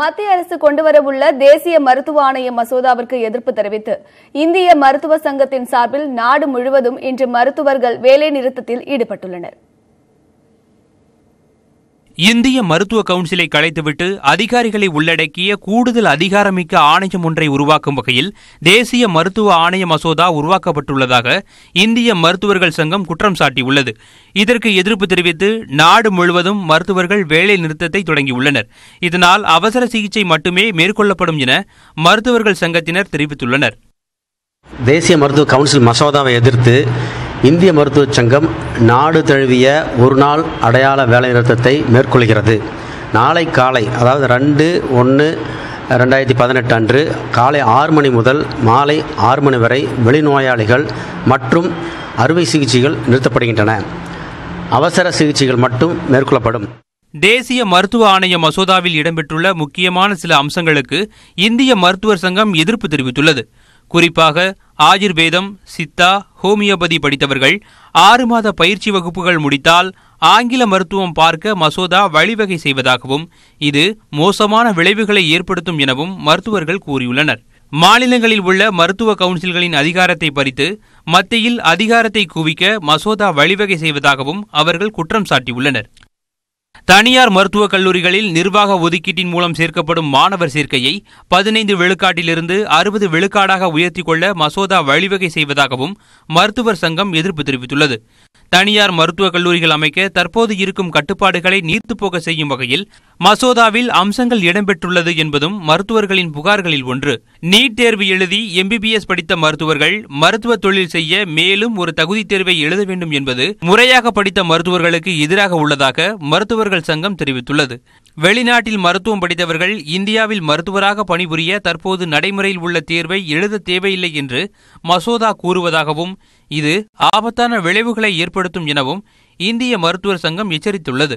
மத்திய அரசு கொண்டுவரவுள்ள தேசிய மருத்துவ ஆணைய மசோதாவிற்கு எதிர்ப்பு தெரிவித்து இந்திய மருத்துவ சங்கத்தின் சார்பில் நாடு முழுவதும் இன்று மருத்துவர்கள் வேலைநிறுத்தத்தில் ஈடுபட்டுள்ளனா் இந்திய மருத்துவ கவுன்சிலை கலைத்துவிட்டு அதிகாரிகளை உள்ளடக்கிய கூடுதல் அதிகாரமிக்க ஆணையம் ஒன்றை உருவாக்கும் வகையில் தேசிய மருத்துவ ஆணைய மசோதா உருவாக்கப்பட்டுள்ளதாக இந்திய மருத்துவர்கள் சங்கம் குற்றம் சாட்டியுள்ளது இதற்கு எதிர்ப்பு தெரிவித்து நாடு முழுவதும் மருத்துவர்கள் வேலை நிறுத்தத்தை தொடங்கியுள்ளனர் இதனால் அவசர சிகிச்சை மட்டுமே மேற்கொள்ளப்படும் என மருத்துவர்கள் சங்கத்தினர் தெரிவித்துள்ளனர் தேசிய மருத்துவ கவுன்சில் மசோதாவை எதிர்த்து இந்திய மருத்துவச் சங்கம் நாடு தழுவிய ஒரு நாள் அடையாள வேலைநிறுத்தத்தை மேற்கொள்கிறது நாளை காலை அதாவது ரெண்டு ஒன்று ரெண்டாயிரத்தி பதினெட்டு அன்று காலை ஆறு மணி முதல் மாலை ஆறு மணி வரை வெளிநோயாளிகள் மற்றும் அறுவை சிகிச்சைகள் நிறுத்தப்படுகின்றன அவசர சிகிச்சைகள் மட்டும் மேற்கொள்ளப்படும் தேசிய மருத்துவ ஆணைய மசோதாவில் இடம்பெற்றுள்ள முக்கியமான சில அம்சங்களுக்கு இந்திய மருத்துவர் சங்கம் எதிர்ப்பு தெரிவித்துள்ளது குறிப்பாக ஆயுர்வேதம் சித்தா ஹோமியோபதி படித்தவர்கள் ஆறு மாத பயிற்சி வகுப்புகள் முடித்தால் ஆங்கில மருத்துவம் பார்க்க மசோதா வழிவகை செய்வதாகவும் இது மோசமான விளைவுகளை ஏற்படுத்தும் எனவும் மருத்துவர்கள் கூறியுள்ளனர் மாநிலங்களில் உள்ள மருத்துவ கவுன்சில்களின் அதிகாரத்தை பறித்து மத்தியில் அதிகாரத்தை குவிக்க மசோதா வழிவகை செய்வதாகவும் அவர்கள் குற்றம் சாட்டியுள்ளனர் தனியார் மருத்துவக் கல்லூரிகளில் நிர்வாக ஒதுக்கீட்டின் மூலம் சேர்க்கப்படும் மாணவர் சேர்க்கையை பதினைந்து விழுக்காட்டிலிருந்து அறுபது விழுக்காடாக உயர்த்திக் கொள்ள மசோதா வழிவகை செய்வதாகவும் மருத்துவர் சங்கம் எதிர்ப்பு தெரிவித்துள்ளது தனியார் மருத்துவக் கல்லூரிகள் அமைக்க தற்போது இருக்கும் கட்டுப்பாடுகளை நீர்த்துப்போக செய்யும் வகையில் மசோதாவில் அம்சங்கள் இடம்பெற்றுள்ளது என்பதும் மருத்துவர்களின் புகார்களில் ஒன்று நீட் தேர்வு எழுதி எம்பிபிஎஸ் படித்த மருத்துவர்கள் மருத்துவ தொழில் செய்ய மேலும் ஒரு தகுதி தேர்வை எழுத வேண்டும் என்பது முறையாக படித்த மருத்துவர்களுக்கு எதிராக உள்ளதாக மருத்துவர்கள் சங்கம் தெரிவித்துள்ளது வெளிநாட்டில் மருத்துவம் படித்தவர்கள் இந்தியாவில் மருத்துவராக பணிபுரிய தற்போது நடைமுறையில் உள்ள தேர்வை எழுத தேவையில்லை என்று மசோதா கூறுவதாகவும் இது ஆபத்தான விளைவுகளை ஏற்படுத்தும் எனவும் இந்திய மருத்துவர் சங்கம் எச்சரித்துள்ளது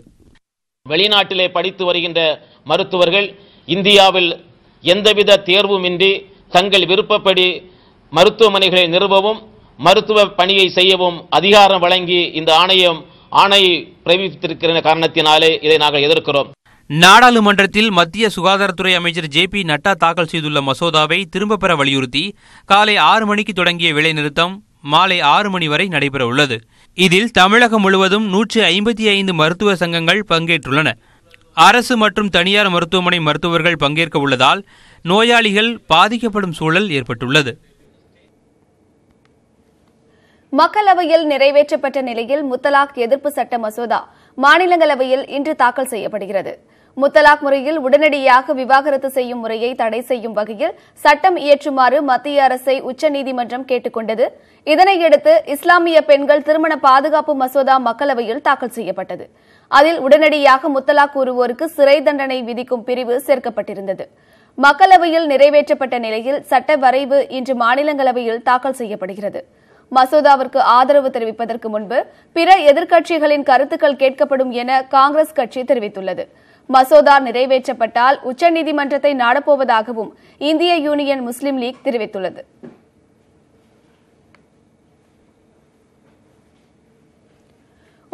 வெளிநாட்டிலே படித்து வருகின்ற மருத்துவர்கள் இந்தியாவில் எந்தவித தேர்வுமின்றி தங்கள் விருப்பப்படி மருத்துவமனைகளை நிறுவவும் மருத்துவ பணியை செய்யவும் அதிகாரம் வழங்கி இந்த ஆணையம் ஆணையை பிரவித்திருக்கிற காரணத்தினாலே இதை நாங்கள் எதிர்க்கிறோம் நாடாளுமன்றத்தில் மத்திய சுகாதாரத்துறை அமைச்சர் ஜே பி நட்டா தாக்கல் செய்துள்ள மசோதாவை திரும்பப் பெற வலியுறுத்தி காலை ஆறு மணிக்கு தொடங்கிய வேலைநிறுத்தம் மாலை ஆறு மணி வரை நடைபெறவுள்ளது இதில் தமிழகம் முழுவதும் நூற்று ஐம்பத்தி ஐந்து மருத்துவ சங்கங்கள் பங்கேற்றுள்ளன அரசு மற்றும் தனியார் மருத்துவமனை மருத்துவர்கள் பங்கேற்க உள்ளதால் நோயாளிகள் பாதிக்கப்படும் சூழல் ஏற்பட்டுள்ளது மக்களவையில் நிறைவேற்றப்பட்ட நிலையில் முத்தலாக் எதிர்ப்பு சட்ட மசோதா மாநிலங்களவையில் இன்று தாக்கல் செய்யப்படுகிறது முத்தலாக் முறையில் உடனடியாக விவாகரத்து செய்யும் முறையை தடை செய்யும் வகையில் சட்டம் இயற்றுமாறு மத்திய அரசை உச்சநீதிமன்றம் கேட்டுக் கொண்டது இதனையடுத்து இஸ்லாமிய பெண்கள் திருமண பாதுகாப்பு மசோதா மக்களவையில் தாக்கல் செய்யப்பட்டது அதில் உடனடியாக முத்தலாக் கூறுவோருக்கு சிறை தண்டனை விதிக்கும் பிரிவு சேர்க்கப்பட்டிருந்தது மக்களவையில் நிறைவேற்றப்பட்ட நிலையில் சட்ட வரைவு இன்று மாநிலங்களவையில் தாக்கல் செய்யப்படுகிறது மசோதாவிற்கு ஆதரவு தெரிவிப்பதற்கு முன்பு பிற எதிர்க்கட்சிகளின் கருத்துக்கள் கேட்கப்படும் என காங்கிரஸ் கட்சி தெரிவித்துள்ளது மசோதா நிறைவேற்றப்பட்டால் உச்சநீதிமன்றத்தை நாடப்போவதாகவும் இந்திய யூனியன் முஸ்லிம் லீக் தெரிவித்துள்ளது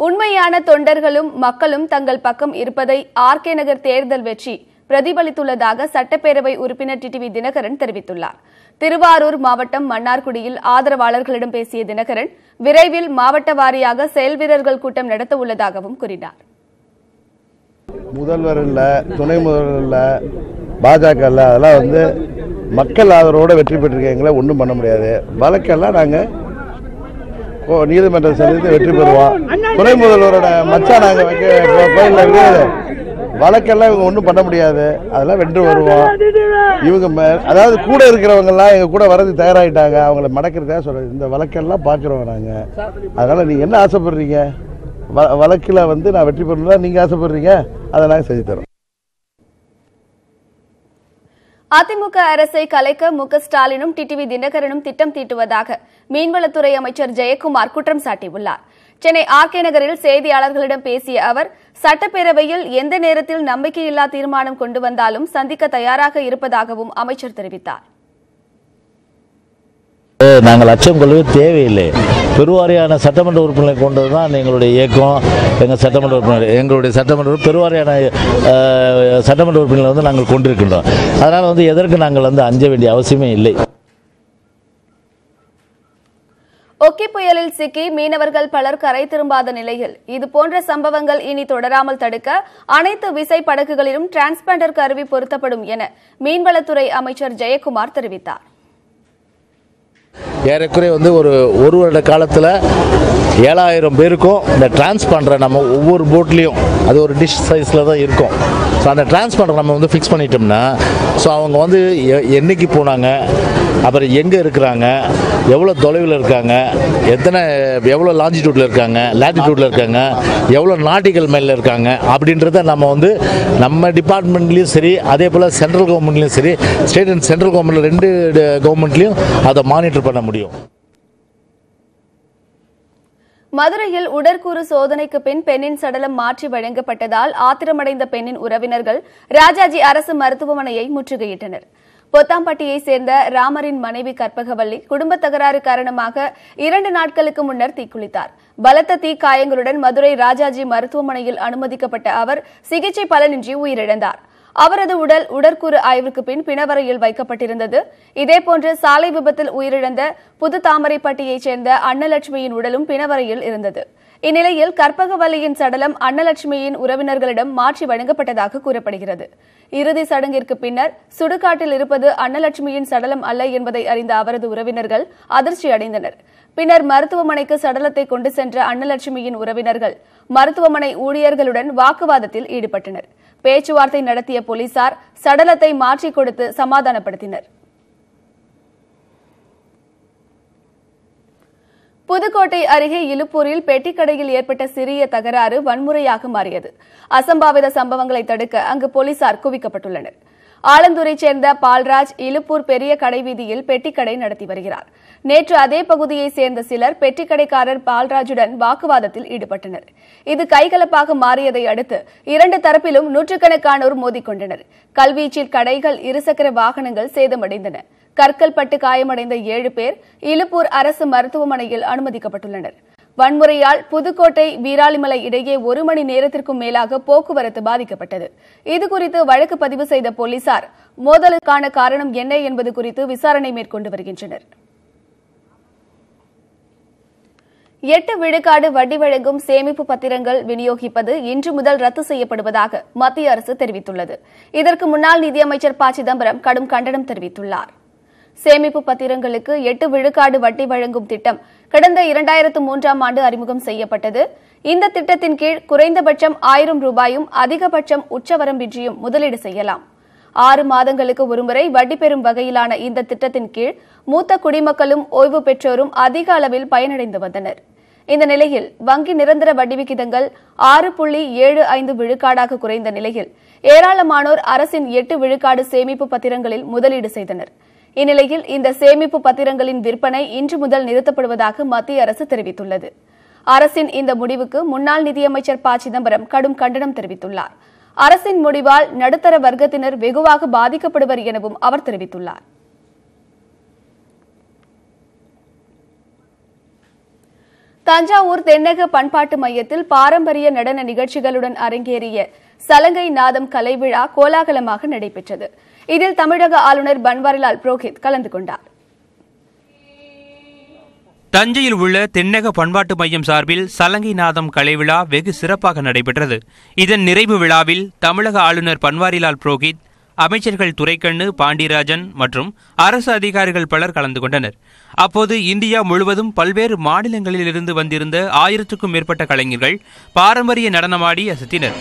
உண்மையான தொண்டர்களும் மக்களும் தங்கள் பக்கம் இருப்பதை ஆர்கே நகர் தேர்தல் வெற்றி பிரதிபலித்துள்ளதாக சட்டப்பேரவை உறுப்பினர் டிடிவி தினகரன் தெரிவித்துள்ளார் திருவாரூர் மாவட்டம் மன்னார்குடியில் ஆதரவாளர்களிடம் பேசிய தினகரன் விரைவில் மாவட்ட வாரியாக செயல் வீரர்கள் கூட்டம் நடத்த உள்ளதாகவும் கூறினாா் முதல்வர் இல்லை துணை முதல்வர் இல்லை பாஜக இல்லை அதெல்லாம் வந்து மக்கள் ஆதரவோடு வெற்றி பெற்றிருக்கீங்களே ஒன்றும் பண்ண முடியாது வழக்கெல்லாம் நாங்கள் நீதிமன்றம் சந்தித்து வெற்றி பெறுவோம் துணை முதல்வரோட மச்சா நாங்கள் வைக்க கோயிலில் கிடையாது வழக்கெல்லாம் இவங்க ஒன்றும் பண்ண முடியாது அதெல்லாம் வென்று வருவோம் இவங்க அதாவது கூட இருக்கிறவங்கெல்லாம் எங்கள் கூட வரது தயாராகிட்டாங்க அவங்கள மடக்கிறதா சொல்கிறது இந்த வழக்கெல்லாம் பார்க்குறோம் நாங்கள் அதனால் நீங்கள் என்ன ஆசைப்படுறீங்க வழக்கில் வந்து நான் வெற்றி பெறலாம் நீங்கள் ஆசைப்படுறீங்க அதை நாங்கள் செஞ்சு தரோம் அதிமுக அரசை கலைக்க மு ஸ்டாலினும் டிடிவி தினகரனும் திட்டம் தீட்டுவதாக மீன்வளத்துறை அமைச்சர் ஜெயக்குமார் குற்றம் சாட்டியுள்ளார் சென்னை ஆர்கே நகரில் செய்தியாளர்களிடம் பேசிய அவர் சட்டப்பேரவையில் எந்த நேரத்தில் நம்பிக்கையில்லா தீர்மானம் கொண்டு வந்தாலும் சந்திக்க தயாராக இருப்பதாகவும் அமைச்சர் தெரிவித்தார் நாங்கள் அச்சம் கொள்ளவே தேவையில்லை பெருவாரியான சட்டமன்ற உறுப்பினர்களை கொண்டது தான் எங்களுடைய இயக்கம் எங்கள் சட்டமன்ற உறுப்பினர் எங்களுடைய சட்டமன்ற பெருவாரியான சட்டமன்ற உறுப்பினர்களை வந்து நாங்கள் கொண்டிருக்கின்றோம் அதனால் வந்து எதற்கு நாங்கள் வந்து அஞ்ச வேண்டிய அவசியமே இல்லை ஒக்கி புயலில் சிக்கி மீனவர்கள் பலர் கரை திரும்பாத நிலையில் இதுபோன்ற சம்பவங்கள் இனி தொடராமல் தடுக்க அனைத்து விசை படகுகளிலும் டிரான்ஸ்பேண்டர் கருவி பொருத்தப்படும் என மீன்வளத்துறை அமைச்சர் ஜெயக்குமார் தெரிவித்தார் ஏறக்குறைய வந்து ஒரு ஒரு வருட காலத்தில் ஏழாயிரம் பேருக்கும் இந்த டிரான்ஸ் பண்ணுற நம்ம ஒவ்வொரு போட்லேயும் அது ஒரு டிஷ் சைஸில் தான் இருக்கும் ஸோ அந்த டிரான்ஸ் பண்ணுற நம்ம வந்து ஃபிக்ஸ் பண்ணிட்டோம்னா ஸோ அவங்க வந்து என்றைக்கு போனாங்க அப்புறம் எங்கே இருக்கிறாங்க எவ்வளோ தொலைவில் இருக்காங்க எத்தனை எவ்வளோ லாஞ்சிடியூட்டில் இருக்காங்க லேட்டிடியூட்டில் இருக்காங்க எவ்வளோ நாட்டிகள் மேலில் இருக்காங்க அப்படின்றத நம்ம வந்து நம்ம டிபார்ட்மெண்ட்லேயும் சரி அதே போல் சென்ட்ரல் கவர்மெண்ட்லேயும் சரி ஸ்டேட் அண்ட் சென்ட்ரல் கவர்மெண்ட் ரெண்டு கவர்மெண்ட்லேயும் அதை மானிட்டர் பண்ண முடியும் முடியும் மதுரையில் உடற்கூறு சோதனைக்கு பின் பெண்ணின் சடலம் மாற்றி வழங்கப்பட்டதால் ஆத்திரமடைந்த பெண்ணின் உறவினர்கள் ராஜாஜி அரசு மருத்துவமனையை முற்றுகையிட்டனர் பொத்தாம்பட்டியை சேர்ந்த ராமரின் மனைவி கற்பகவல்லி குடும்ப தகராறு காரணமாக இரண்டு நாட்களுக்கு முன்னர் தீக்குளித்தார் பலத்த தீ காயங்களுடன் மதுரை ராஜாஜி மருத்துவமனையில் அனுமதிக்கப்பட்ட அவர் சிகிச்சை பலனின்றி உயிரிழந்தாா் அவரது உடல் உடற்கூறு ஆய்வுக்கு பின் பிணவரையில் வைக்கப்பட்டிருந்தது இதேபோன்று சாலை விபத்தில் உயிரிழந்த புது தாமரைப்பட்டியைச் சேர்ந்த அன்னலட்சுமியின் உடலும் பிணவரையில் இருந்தது இந்நிலையில் கற்பகவல்லியின் சடலம் அன்னலட்சுமியின் உறவினர்களிடம் மாற்றி வழங்கப்பட்டதாக கூறப்படுகிறது இறுதி சடங்கிற்கு பின்னர் சுடுகாட்டில் இருப்பது அன்னலட்சுமியின் சடலம் அல்ல என்பதை அறிந்த அவரது உறவினர்கள் அதிர்ச்சி அடைந்தனர் பின்னர் மருத்துவமனைக்கு சடலத்தை கொண்டு சென்ற அன்னலட்சுமியின் உறவினர்கள் மருத்துவமனை ஊழியர்களுடன் வாக்குவாதத்தில் ஈடுபட்டனர் பேச்சுவார்த்தை நடத்திய போலீசார் சடலத்தை மாற்றிக் கொடுத்து சமாதானப்படுத்தினர் புதுக்கோட்டை அருகே இலுப்பூரில் பெட்டிக்கடையில் ஏற்பட்ட சிறிய தகராறு வன்முறையாக மாறியது அசம்பாவித சம்பவங்களை தடுக்க அங்கு போலீசார் குவிக்கப்பட்டுள்ளனா் ஆலந்தூரை சேர்ந்த பால்ராஜ் இலுப்பூர் பெரிய கடை வீதியில் பெட்டிக்கடை நடத்தி வருகிறார் நேற்று அதே பகுதியை சேர்ந்த சிலர் பெட்டிக்கடைக்காரர் பால்ராஜுடன் வாக்குவாதத்தில் ஈடுபட்டனர் இது கைகலப்பாக மாறியதை அடுத்து இரண்டு தரப்பிலும் நூற்றுக்கணக்கானோர் மோதிக்கொண்டனர் கல்வீச்சில் கடைகள் இருசக்கர வாகனங்கள் சேதமடைந்தன கற்கள் பட்டு காயமடைந்த ஏழு பேர் இலுப்பூர் அரசு மருத்துவமனையில் அனுமதிக்கப்பட்டுள்ளனா் வன்முறையால் புதுக்கோட்டை வீராலிமலை இடையே ஒரு மணி நேரத்திற்கும் மேலாக போக்குவரத்து பாதிக்கப்பட்டது இதுகுறித்து வழக்கு பதிவு செய்த போலீசார் மோதலுக்கான காரணம் என்ன என்பது குறித்து விசாரணை மேற்கொண்டு வருகின்றனர் எட்டு விழுக்காடு வட்டி வழங்கும் சேமிப்பு பத்திரங்கள் விநியோகிப்பது இன்று முதல் ரத்து செய்யப்படுவதாக மத்திய அரசு தெரிவித்துள்ளது இதற்கு முன்னாள் நிதியமைச்சர் ப சிதம்பரம் கடும் கண்டனம் தெரிவித்துள்ளாா் சேமிப்பு பத்திரங்களுக்கு எட்டு விழுக்காடு வட்டி வழங்கும் திட்டம் கடந்த இரண்டாயிரத்து மூன்றாம் ஆண்டு அறிமுகம் செய்யப்பட்டது இந்த திட்டத்தின் கீழ் குறைந்தபட்சம் ஆயிரம் ரூபாயும் அதிகபட்சம் உச்சவரம்பின்றியும் முதலீடு செய்யலாம் ஆறு மாதங்களுக்கு ஒருமுறை வட்டி பெறும் வகையிலான இந்த திட்டத்தின் கீழ் மூத்த குடிமக்களும் ஓய்வு பெற்றோரும் அதிக அளவில் பயனடைந்து வந்தனர் இந்த நிலையில் வங்கி நிரந்தர வட்டி விகிதங்கள் ஆறு புள்ளி ஏழு ஐந்து விழுக்காடாக குறைந்த நிலையில் ஏராளமானோர் அரசின் எட்டு விழுக்காடு சேமிப்பு பத்திரங்களில் முதலீடு செய்தனர் இந்நிலையில் இந்த சேமிப்பு பத்திரங்களின் விற்பனை இன்று முதல் நிறுத்தப்படுவதாக மத்திய அரசு தெரிவித்துள்ளது அரசின் இந்த முடிவுக்கு முன்னாள் நிதியமைச்சர் ப சிதம்பரம் கடும் கண்டனம் தெரிவித்துள்ளார் அரசின் முடிவால் நடுத்தர வர்க்கத்தினர் வெகுவாக பாதிக்கப்படுவர் எனவும் அவர் தெரிவித்துள்ளார் தஞ்சாவூர் தென்னக பண்பாட்டு மையத்தில் பாரம்பரிய நடன நிகழ்ச்சிகளுடன் அரங்கேறிய சலங்கை நாதம் கலைவிழா கோலாகலமாக நடைபெற்றது இதில் தமிழக ஆளுநர் பன்வாரிலால் புரோஹித் கலந்து கொண்டார் தஞ்சையில் உள்ள தென்னக பண்பாட்டு மையம் சார்பில் சலங்கை நாதம் கலைவிழா வெகு சிறப்பாக நடைபெற்றது இதன் நிறைவு விழாவில் தமிழக ஆளுநர் பன்வாரிலால் புரோஹித் அமைச்சர்கள் துரைக்கண்ணு பாண்டியராஜன் மற்றும் அரசு அதிகாரிகள் பலர் கலந்து கொண்டனர் அப்போது இந்தியா முழுவதும் பல்வேறு மாநிலங்களிலிருந்து வந்திருந்த ஆயிரத்துக்கும் மேற்பட்ட கலைஞர்கள் பாரம்பரிய நடனமாடி அசத்தினர்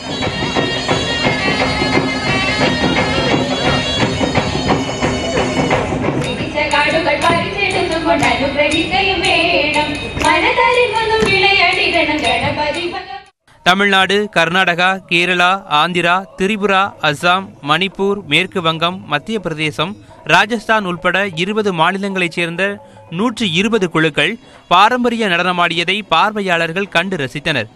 தமிழ்நாடு கர்நாடகா கேரளா ஆந்திரா திரிபுரா அஸ்ஸாம் மணிப்பூர் மேற்கு வங்கம் மத்திய பிரதேசம் ராஜஸ்தான் உள்பட இருபது மாநிலங்களைச் சேர்ந்த நூற்றி இருபது குழுக்கள் பாரம்பரிய நடனமாடியதை பார்வையாளர்கள் கண்டு ரசித்தனர்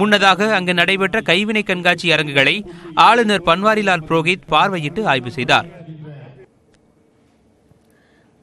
முன்னதாக அங்கு நடைபெற்ற கைவினை கண்காட்சி அரங்குகளை ஆளுநர் பன்வாரிலால் புரோஹித் பார்வையிட்டு ஆய்வு செய்தார்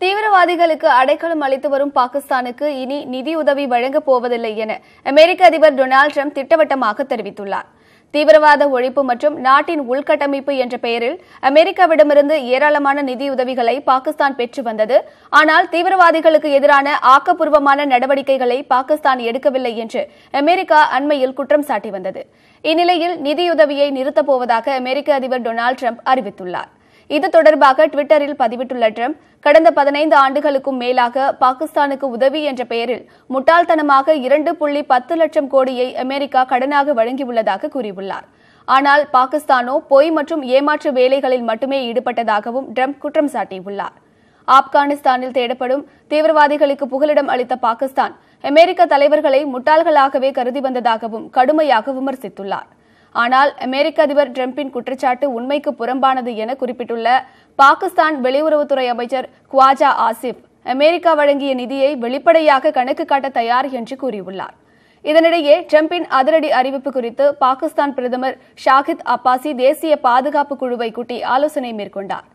தீவிரவாதிகளுக்கு அடைக்கலம் அளித்து வரும் பாகிஸ்தானுக்கு இனி நிதியுதவி வழங்கப் போவதில்லை என அமெரிக்க அதிபர் டொனால்டு டிரம்ப் திட்டவட்டமாக தெரிவித்துள்ளாா் தீவிரவாத ஒழிப்பு மற்றும் நாட்டின் உள்கட்டமைப்பு என்ற பெயரில் அமெரிக்காவிடமிருந்து ஏராளமான நிதியுதவிகளை பாகிஸ்தான் பெற்று வந்தது ஆனால் தீவிரவாதிகளுக்கு எதிரான ஆக்கப்பூர்வமான நடவடிக்கைகளை பாகிஸ்தான் எடுக்கவில்லை என்று அமெரிக்கா அண்மையில் குற்றம் சாட்டி வந்தது இந்நிலையில் நிதியுதவியை நிறுத்தப்போவதாக அமெரிக்க அதிபர் டொனால்டு ட்ரம்ப் அறிவித்துள்ளார் இது தொடர்பாக டுவிட்டரில் பதிவிட்டுள்ள ட்ரம்ப் கடந்த பதினைந்து ஆண்டுகளுக்கும் மேலாக பாகிஸ்தானுக்கு உதவி என்ற பெயரில் முட்டாள்தனமாக இரண்டு புள்ளி பத்து லட்சம் கோடியை அமெரிக்கா கடனாக வழங்கியுள்ளதாக கூறியுள்ளார் ஆனால் பாகிஸ்தானோ பொய் மற்றும் ஏமாற்று வேலைகளில் மட்டுமே ஈடுபட்டதாகவும் ட்ரம்ப் குற்றம் சாட்டியுள்ளார் ஆப்கானிஸ்தானில் தேடப்படும் தீவிரவாதிகளுக்கு புகலிடம் அளித்த பாகிஸ்தான் அமெரிக்க தலைவர்களை முட்டாள்களாகவே கருதி வந்ததாகவும் கடுமையாக விமர்சித்துள்ளாா் ஆனால் அமெரிக்க அதிபர் டிரம்பின் குற்றச்சாட்டு உண்மைக்கு புறம்பானது என குறிப்பிட்டுள்ள பாகிஸ்தான் வெளியுறவுத்துறை அமைச்சர் குவாஜா ஆசிப் அமெரிக்கா வழங்கிய நிதியை வெளிப்படையாக கணக்கு காட்ட தயார் என்று கூறியுள்ளார் இதனிடையே டிரம்பின் அதிரடி அறிவிப்பு குறித்து பாகிஸ்தான் பிரதமர் ஷாகித் அப்பாசி தேசிய பாதுகாப்பு குழுவை கூட்டி ஆலோசனை மேற்கொண்டார்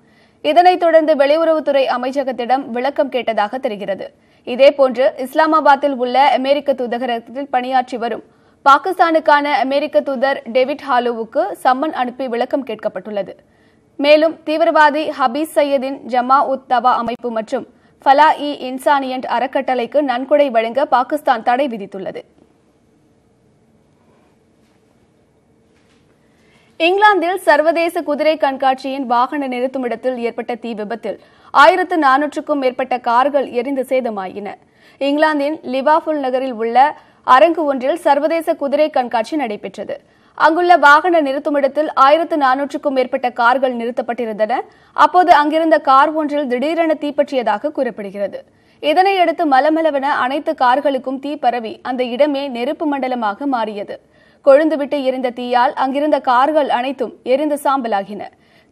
இதனைத் தொடர்ந்து வெளியுறவுத்துறை அமைச்சகத்திடம் விளக்கம் கேட்டதாக தெரிகிறது இதேபோன்று இஸ்லாமாபாத்தில் உள்ள அமெரிக்க தூதரகத்தில் பணியாற்றி வரும் பாகிஸ்தானுக்கான அமெரிக்க தூதர் டேவிட் ஹாலோவுக்கு சம்மன் அனுப்பி விளக்கம் கேட்கப்பட்டுள்ளது மேலும் தீவிரவாதி ஹபீஸ் சையதின் ஜமா உத் தவா அமைப்பு மற்றும் ஃபலா இ இன்சானியன்ட் அறக்கட்டளைக்கு நன்கொடை வழங்க பாகிஸ்தான் தடை விதித்துள்ளது இங்கிலாந்தில் சர்வதேச குதிரை கண்காட்சியின் வாகன நிறுத்துமிடத்தில் ஏற்பட்ட தீ விபத்தில் ஆயிரத்து நானூற்றுக்கும் மேற்பட்ட கார்கள் எரிந்து சேதமாயின இங்கிலாந்தின் லிவாஃபுல் நகரில் உள்ள அரங்கு ஒன்றில் சர்வதேச குதிரை கண்காட்சி நடைபெற்றது அங்குள்ள வாகன நிறுத்துமிடத்தில் ஆயிரத்து நானூற்றுக்கும் மேற்பட்ட கார்கள் நிறுத்தப்பட்டிருந்தன அப்போது அங்கிருந்த கார் ஒன்றில் திடீரென தீப்பற்றியதாக கூறப்படுகிறது இதனையடுத்து மலமளவென அனைத்து கார்களுக்கும் தீ பரவி அந்த இடமே நெருப்பு மண்டலமாக மாறியது கொழுந்துவிட்டு எரிந்த தீயால் அங்கிருந்த கார்கள் அனைத்தும் எரிந்து சாம்பலாகின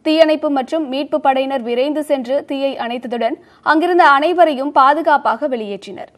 தீயணைப்பு மற்றும் மீட்பு படையினர் விரைந்து சென்று தீயை அணைத்ததுடன் அங்கிருந்த அனைவரையும் பாதுகாப்பாக வெளியேற்றினர்